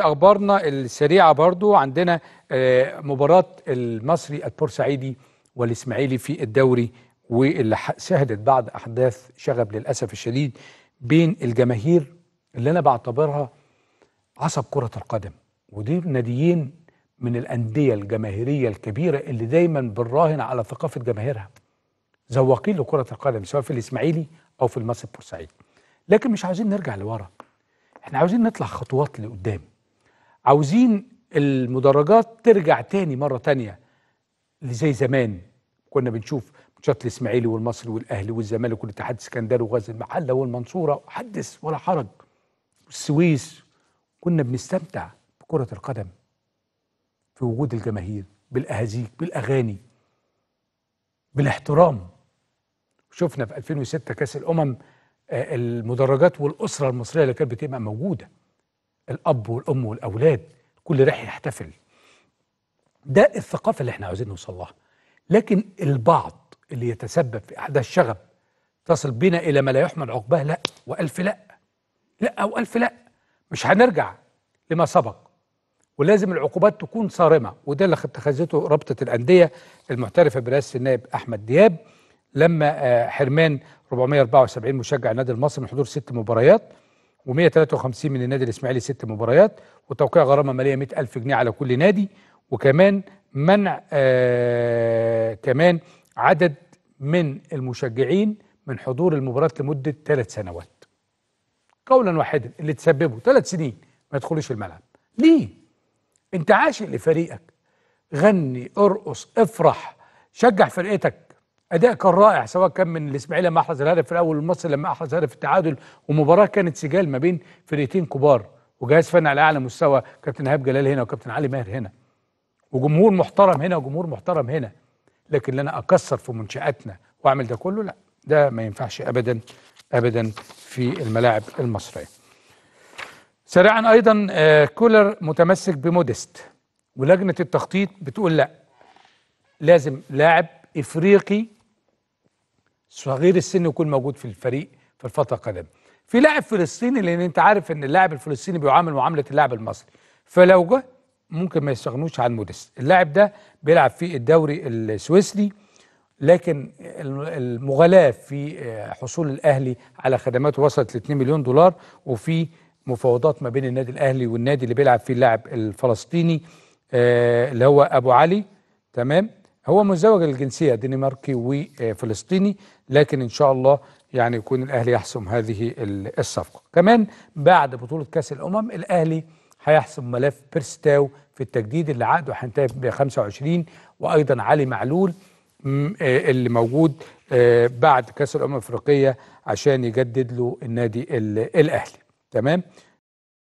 اخبارنا السريعه برضو عندنا آه، مباراه المصري البورسعيدي والاسماعيلي في الدوري واللي شهدت بعض احداث شغب للاسف الشديد بين الجماهير اللي انا بعتبرها عصب كره القدم ودي ناديين من الانديه الجماهيريه الكبيره اللي دايما بنراهن على ثقافه جماهيرها زواقين لكره القدم سواء في الاسماعيلي او في المصري البورسعيدي لكن مش عايزين نرجع لورا احنا عاوزين نطلع خطوات لقدام عاوزين المدرجات ترجع تاني مره تانيه لزي زمان كنا بنشوف ماتشات الاسماعيلي والمصري والاهلي والزمالك والاتحاد السكندري وغزل المحله والمنصوره حدث ولا حرج والسويس كنا بنستمتع بكره القدم في وجود الجماهير بالاهازيج بالاغاني بالاحترام شفنا في 2006 كاس الامم آه، المدرجات والاسره المصريه اللي كانت بتبقى موجوده الاب والام والاولاد كل رايح يحتفل ده الثقافه اللي احنا عاوزين نوصل لها لكن البعض اللي يتسبب في احداث شغب تصل بنا الى ما لا يحمل عقباه لا والف لا لا والف لا مش هنرجع لما سبق ولازم العقوبات تكون صارمه وده اللي اتخذته رابطه الانديه المعترفه برئاسه النائب احمد دياب لما آه، حرمان 474 مشجع النادي المصري من حضور ست مباريات و153 من النادي الاسماعيلي ست مباريات وتوقيع غرامه ماليه 100000 جنيه على كل نادي وكمان منع آه كمان عدد من المشجعين من حضور المباراة لمدة ثلاث سنوات قولا واحدا اللي تسببه ثلاث سنين ما يدخلوش الملعب ليه؟ انت عاشق لفريقك غني ارقص افرح شجع فرقتك اداء كان رائع سواء كان من الاسماعيلي لما احرز الهدف الاول والمصري لما احرز هدف التعادل ومباراه كانت سجال ما بين فرقتين كبار وجهاز فني على اعلى مستوى كابتن ايهاب جلال هنا وكابتن علي ماهر هنا وجمهور محترم هنا وجمهور محترم هنا لكن انا اكسر في منشاتنا واعمل ده كله لا ده ما ينفعش ابدا ابدا في الملاعب المصريه سريعا ايضا آه، كولر متمسك بموديست ولجنه التخطيط بتقول لا لازم لاعب افريقي صغير السن يكون موجود في الفريق في الفتره القادمه في لاعب فلسطيني لان انت عارف ان اللاعب الفلسطيني بيعامل معامله اللاعب المصري فلو جه ممكن ما يستغنوش عن مودس اللاعب ده بيلعب في الدوري السويسري لكن المغالاة في آه، حصول الأهلي على خدماته وصلت ل 2 مليون دولار وفي مفاوضات ما بين النادي الأهلي والنادي اللي بيلعب فيه اللاعب الفلسطيني آه، اللي هو أبو علي تمام هو مزدوج الجنسية دنماركي وفلسطيني لكن إن شاء الله يعني يكون الأهلي يحسم هذه الصفقة كمان بعد بطولة كأس الأمم الأهلي هيحسم ملف بيرستاو في التجديد اللي عقده هينتهي ب 25 وأيضا علي معلول آه، اللي موجود آه، بعد كأس الأمم الأفريقية عشان يجدد له النادي الأهلي تمام